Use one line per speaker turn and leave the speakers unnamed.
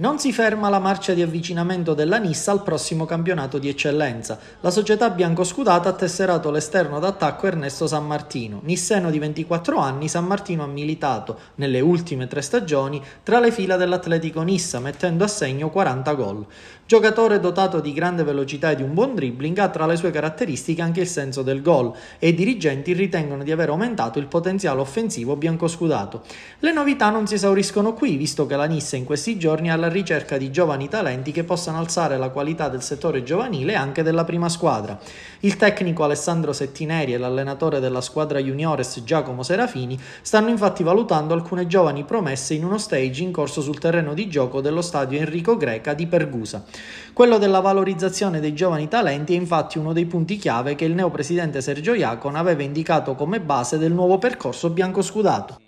Non si ferma la marcia di avvicinamento della Nissa al prossimo campionato di eccellenza. La società biancoscudata ha tesserato l'esterno d'attacco Ernesto San Martino. Nisseno di 24 anni, San Martino ha militato nelle ultime tre stagioni tra le fila dell'Atletico Nissa, mettendo a segno 40 gol. Giocatore dotato di grande velocità e di un buon dribbling, ha tra le sue caratteristiche anche il senso del gol e i dirigenti ritengono di aver aumentato il potenziale offensivo biancoscudato. Le novità non si esauriscono qui, visto che la Nissa in questi giorni ha la alla ricerca di giovani talenti che possano alzare la qualità del settore giovanile e anche della prima squadra. Il tecnico Alessandro Settineri e l'allenatore della squadra juniores Giacomo Serafini stanno infatti valutando alcune giovani promesse in uno stage in corso sul terreno di gioco dello stadio Enrico Greca di Pergusa. Quello della valorizzazione dei giovani talenti è infatti uno dei punti chiave che il neopresidente Sergio Iacon aveva indicato come base del nuovo percorso bianco scudato.